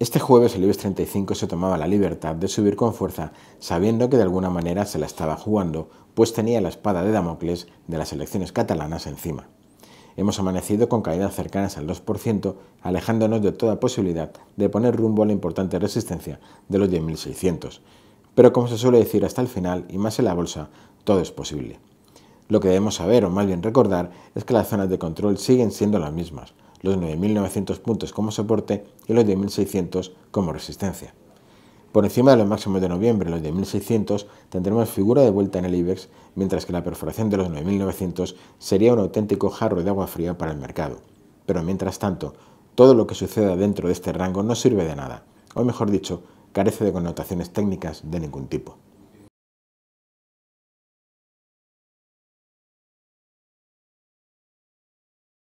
Este jueves el IBEX 35 se tomaba la libertad de subir con fuerza, sabiendo que de alguna manera se la estaba jugando, pues tenía la espada de Damocles de las elecciones catalanas encima. Hemos amanecido con caídas cercanas al 2%, alejándonos de toda posibilidad de poner rumbo a la importante resistencia de los 10.600. Pero como se suele decir hasta el final, y más en la bolsa, todo es posible. Lo que debemos saber, o más bien recordar, es que las zonas de control siguen siendo las mismas, los 9.900 puntos como soporte y los 10.600 como resistencia. Por encima de los máximos de noviembre, los 10.600, tendremos figura de vuelta en el IBEX, mientras que la perforación de los 9.900 sería un auténtico jarro de agua fría para el mercado. Pero mientras tanto, todo lo que suceda dentro de este rango no sirve de nada, o mejor dicho, carece de connotaciones técnicas de ningún tipo.